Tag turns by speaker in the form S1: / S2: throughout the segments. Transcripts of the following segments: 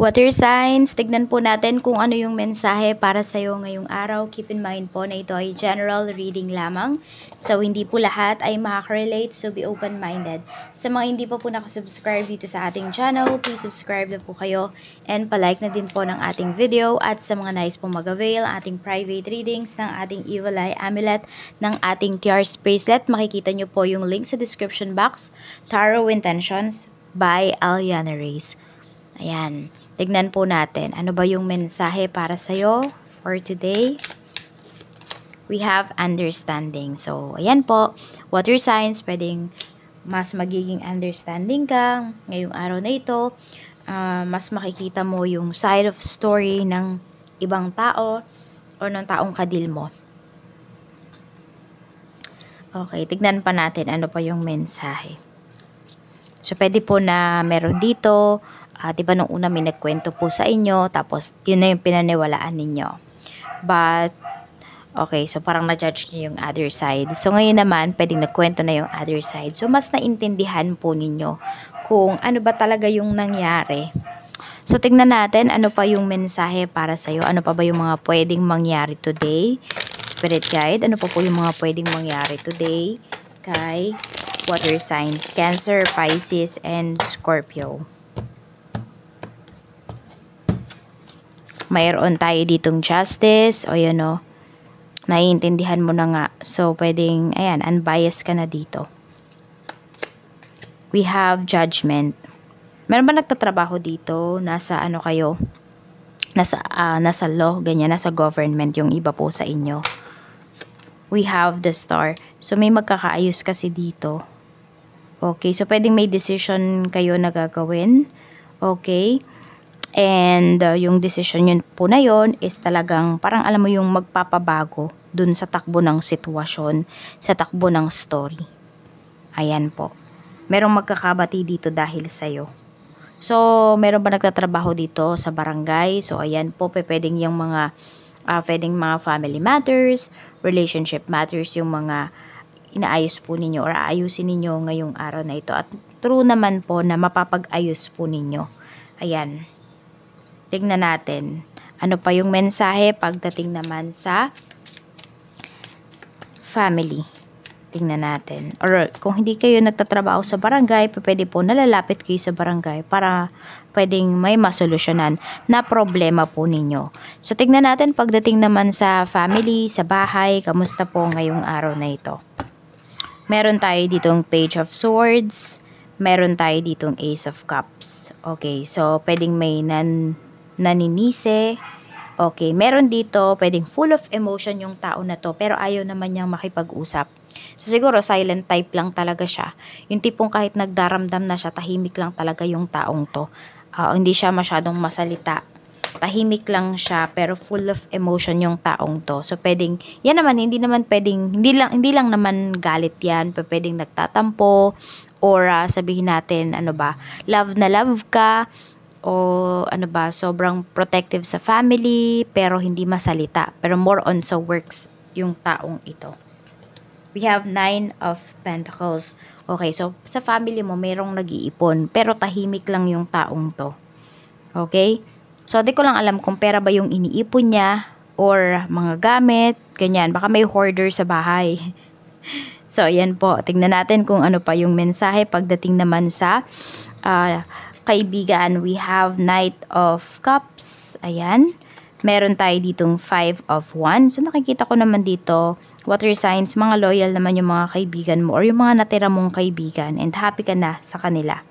S1: Water signs, tignan po natin kung ano yung mensahe para sa iyo ngayong araw. Keep in mind po na ito ay general reading lamang. So, hindi po lahat ay makaka-relate, so be open-minded. Sa mga hindi pa po, po nakasubscribe dito sa ating channel, please subscribe na po kayo and palike na din po ng ating video. At sa mga nice po mag-avail, ating private readings ng ating Evil Eye Amulet, ng ating TR Spacelet, makikita nyo po yung link sa description box, Tarot Intentions by Aliana Reyes. Ayan. Tignan po natin, ano ba yung mensahe para sa'yo for today? We have understanding. So, ayan po, water signs, pwedeng mas magiging understanding ka ngayong araw na ito. Uh, mas makikita mo yung side of story ng ibang tao o ng taong kadil mo. Okay, tignan pa natin ano pa yung mensahe. So, pwede po na meron dito Ah, 'di ba nung una may nagkwento po sa inyo, tapos yun na yung pinaniwalaan ninyo. But, okay, so parang na-judge niyo yung other side. So ngayon naman, pwedeng nagkwento na yung other side. So mas naintindihan po ninyo kung ano ba talaga yung nangyari. So, tingnan natin ano pa yung mensahe para sa'yo. Ano pa ba yung mga pwedeng mangyari today? Spirit guide, ano pa po yung mga pwedeng mangyari today? Kay water signs, Cancer, Pisces, and Scorpio. mayroon tayo ditong justice, o yun o, naiintindihan mo na nga. So, pwedeng, ayan, unbiased ka na dito. We have judgment. Meron ba nagtatrabaho dito? Nasa ano kayo? Nasa, uh, nasa law, ganyan, nasa government yung iba po sa inyo. We have the star. So, may magkakaayos kasi dito. Okay, so pwedeng may decision kayo na gagawin. Okay. And uh, yung decision yun po na yun is talagang parang alam mo yung magpapabago dun sa takbo ng sitwasyon, sa takbo ng story. Ayan po. Merong magkakabati dito dahil sa'yo. So, meron ba nagtatrabaho dito sa barangay? So, ayan po, pwedeng yung mga, uh, pwedeng mga family matters, relationship matters, yung mga inaayos po ninyo or aayusin ninyo ngayong araw na ito. At true naman po na mapapag-ayos po ninyo. Ayan tignan natin ano pa yung mensahe pagdating naman sa family. Tingnan natin. Or kung hindi kayo nagtatrabaho sa barangay, pwede po nalalapit kayo sa barangay para pwedeng may masolusyonan na problema po ninyo. So tingnan natin pagdating naman sa family, sa bahay, kamusta po ngayong araw na ito. Meron tayo ditong page of swords, meron tayo ditong ace of cups. Okay, so pwedeng may nan naninise. Okay, meron dito, pwedeng full of emotion yung tao na to, pero ayaw naman niyang makipag-usap. So siguro silent type lang talaga siya. Yung tipong kahit nagdaramdam na siya, tahimik lang talaga yung taong to. Uh, hindi siya masyadong masalita tahimik lang siya pero full of emotion yung taong to. So pwedeng yan naman hindi naman pwedeng hindi lang hindi lang naman galit yan, pwedeng nagtatampo or uh, sabihin natin ano ba, love na love ka o ano ba, sobrang protective sa family pero hindi masalita. Pero more on sa works yung taong ito. We have nine of pentacles. Okay, so sa family mo mayroong nag-iipon pero tahimik lang yung taong to. Okay? So, di ko lang alam kung pera ba yung iniipon niya or mga gamit, ganyan. Baka may hoarder sa bahay. So, ayan po. Tingnan natin kung ano pa yung mensahe pagdating naman sa uh, kaibigan, we have Knight of Cups. Ayan. Meron tayo ditong Five of Wands. So, nakikita ko naman dito, water signs, mga loyal naman yung mga kaibigan mo or yung mga natira mong kaibigan and happy ka na sa kanila.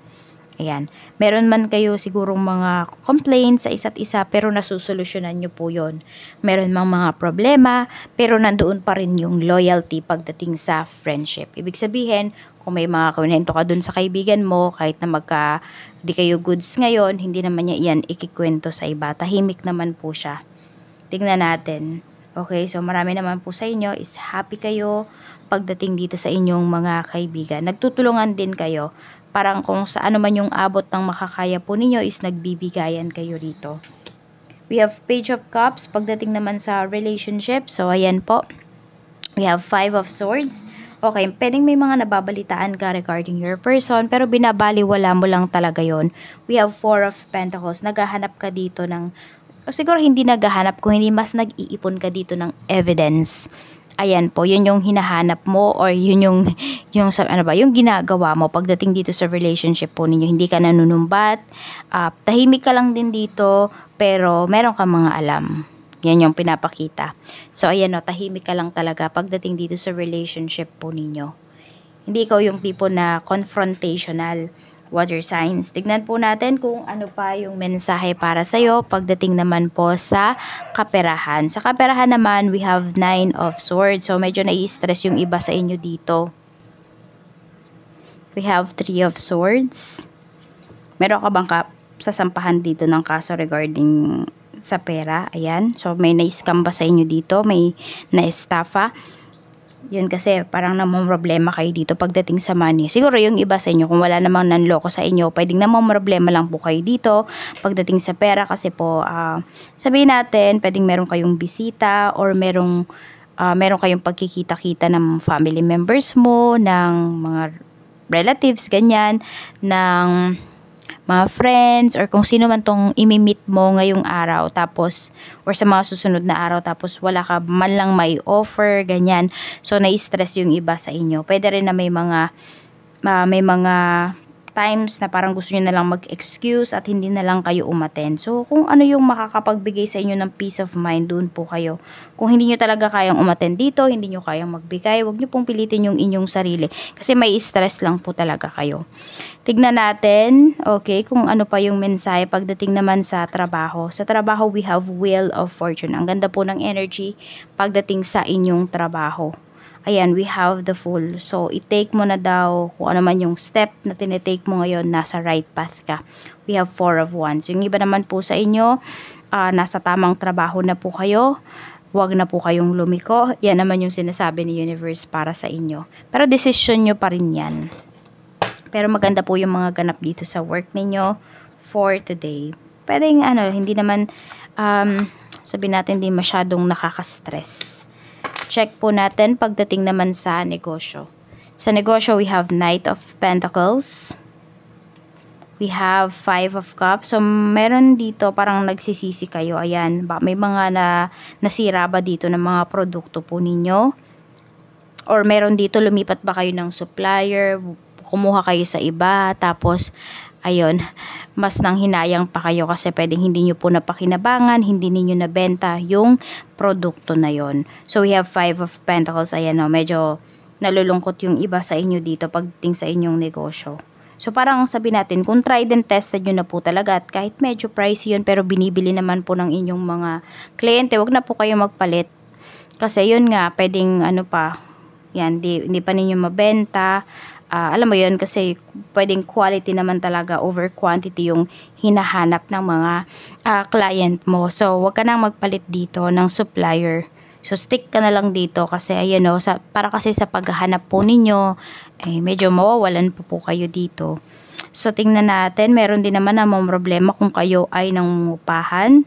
S1: Ayan. Meron man kayo sigurong mga complaints sa isa't isa pero nasusolusyonan nyo po yon. Meron mang mga problema pero nandoon pa rin yung loyalty pagdating sa friendship. Ibig sabihin, kung may mga kunento ka dun sa kaibigan mo, kahit na magka di kayo goods ngayon, hindi naman niya iyan ikikwento sa iba. Tahimik naman po siya. Tingnan natin. Okay, so marami naman po sa inyo is happy kayo pagdating dito sa inyong mga kaibigan. Nagtutulungan din kayo. Parang kung sa ano man yung abot ng makakaya po ninyo is nagbibigayan kayo rito. We have Page of Cups pagdating naman sa relationship. So, ayan po. We have Five of Swords. Okay, pwedeng may mga nababalitaan ka regarding your person, pero binabaliwala mo lang talaga yon. We have Four of Pentacles. Naghahanap ka dito ng, siguro hindi naghahanap, kung hindi mas nag-iipon ka dito ng evidence Ayan po, yun yung hinahanap mo or yun yung, yung ano ba, yung ginagawa mo pagdating dito sa relationship po ninyo. Hindi ka nanunumbat, uh, tahimik ka lang din dito, pero meron ka mga alam. Yan yung pinapakita. So, ayan o, tahimik ka lang talaga pagdating dito sa relationship po ninyo. Hindi ikaw yung tipo na confrontational water signs. Tignan po natin kung ano pa yung mensahe para sa iyo pagdating naman po sa kaperahan. Sa kaperahan naman, we have 9 of swords. So medyo nai-stress yung iba sa inyo dito. We have 3 of swords. Meron ka bang ka sasampahan dito ng kaso regarding sa pera? Ayan. So may na-scam ba sa inyo dito? May na-estafa? Yun kasi parang problema kayo dito pagdating sa money. Siguro yung iba sa inyo kung wala namang nanloko sa inyo, pwedeng problema lang po kayo dito pagdating sa pera kasi po uh, sabihin natin pwedeng meron kayong bisita or merong uh, meron kayong pagkikita-kita ng family members mo, ng mga relatives, ganyan, ng mga friends or kung sino man tong imi-meet mo ngayong araw tapos or sa mga susunod na araw tapos wala ka man lang may offer ganyan so na-stress yung iba sa inyo pwede rin na may mga uh, may mga times na parang gusto nyo na lang mag-excuse at hindi na lang kayo umaten. So, kung ano yung makakapagbigay sa inyo ng peace of mind, doon po kayo. Kung hindi nyo talaga kayang umaten dito, hindi nyo kayang magbigay, wag nyo pong pilitin yung inyong sarili. Kasi may stress lang po talaga kayo. Tignan natin, okay, kung ano pa yung mensahe pagdating naman sa trabaho. Sa trabaho, we have will of fortune. Ang ganda po ng energy pagdating sa inyong trabaho ayan, we have the full. So, i-take mo na daw kung ano man yung step na tinitake mo ngayon, nasa right path ka. We have four of wands. Yung iba naman po sa inyo, uh, nasa tamang trabaho na po kayo. Huwag na po kayong lumiko. Yan naman yung sinasabi ni universe para sa inyo. Pero decision nyo pa rin yan. Pero maganda po yung mga ganap dito sa work ninyo for today. Pwedeng ano, hindi naman, um, sabi natin, hindi masyadong nakaka-stress check po natin pagdating naman sa negosyo. Sa negosyo, we have Knight of Pentacles. We have Five of Cups. So, meron dito parang nagsisisi kayo. Ayan, may mga na, nasira ba dito ng mga produkto po ninyo? Or meron dito, lumipat ba kayo ng supplier? Kumuha kayo sa iba? Tapos, ayun, mas nang hinayang pa kayo kasi pwedeng hindi nyo po napakinabangan, hindi ninyo nabenta yung produkto na yon. So, we have five of pentacles. Ayan o, medyo nalulungkot yung iba sa inyo dito pagdating sa inyong negosyo. So, parang sabi natin, kung tried and tested nyo na po talaga at kahit medyo pricey yun pero binibili naman po ng inyong mga kliyente, wag na po kayo magpalit. Kasi yun nga, pwedeng ano pa, yan, di, hindi pa ninyo mabenta uh, alam mo yon kasi pwedeng quality naman talaga over quantity yung hinahanap ng mga uh, client mo. So, huwag ka nang magpalit dito ng supplier. So, stick ka na lang dito kasi, ayan o, oh, sa, para kasi sa paghahanap po ninyo, eh, medyo mawawalan po po kayo dito. So, tingnan natin, meron din naman na problema kung kayo ay nangungupahan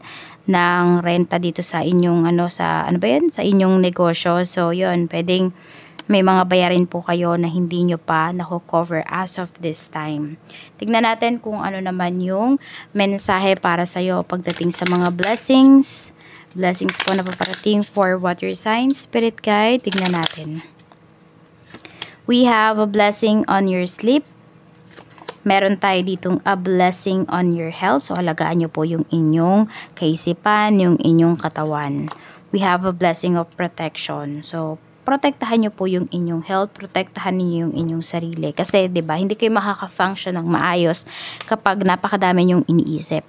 S1: ng renta dito sa inyong, ano, sa, ano ba yan? Sa inyong negosyo. So, yun, pwedeng may mga bayarin po kayo na hindi nyo pa nako-cover as of this time. Tignan natin kung ano naman yung mensahe para sa'yo pagdating sa mga blessings. Blessings po na paparating for water sign, spirit guide. Tignan natin. We have a blessing on your sleep meron tayo ditong a blessing on your health. So, alagaan nyo po yung inyong kaisipan, yung inyong katawan. We have a blessing of protection. So, protektahan nyo po yung inyong health, protektahan niyo yung inyong sarili. Kasi, 'di ba hindi kayo makaka-function ng maayos kapag napakadami yung iniisip.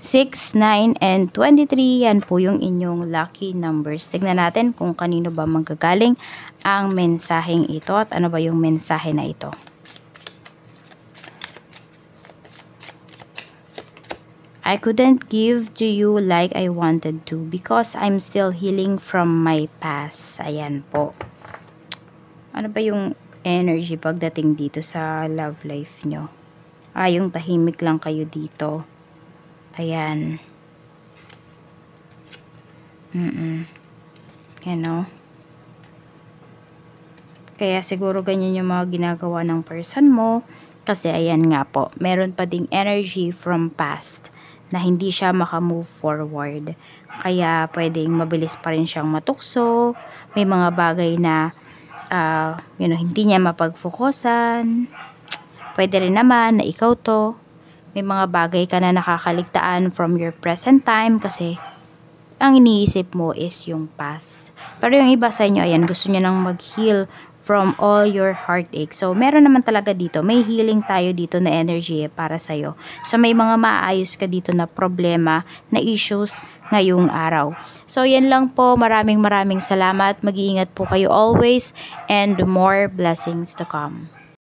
S1: 6, 9, and 23, yan po yung inyong lucky numbers. Tignan natin kung kanino ba manggagaling ang mensaheng ito at ano ba yung mensahe na ito. I couldn't give to you like I wanted to because I'm still healing from my past. Ayan po. Ano ba yung energy pagdating dito sa love life nyo? Ah, yung tahimik lang kayo dito. Ayan. Mm-mm. You know? Kaya siguro ganyan yung mga ginagawa ng person mo. Kasi ayan nga po, meron pa ding energy from past na hindi siya makamove forward. Kaya pwedeng mabilis pa rin siyang matukso, may mga bagay na uh, you know, hindi niya mapagfokusan. Pwede rin naman na ikaw to. May mga bagay ka na nakakaligtaan from your present time kasi ang iniisip mo is yung past. Pero yung iba sa inyo, ayan, gusto nyo nang mag-heal from all your heartache. So, meron naman talaga dito. May healing tayo dito na energy eh, para sa'yo. So, may mga maayos ka dito na problema, na issues ngayong araw. So, yan lang po. Maraming maraming salamat. Mag-iingat po kayo always and more blessings to come.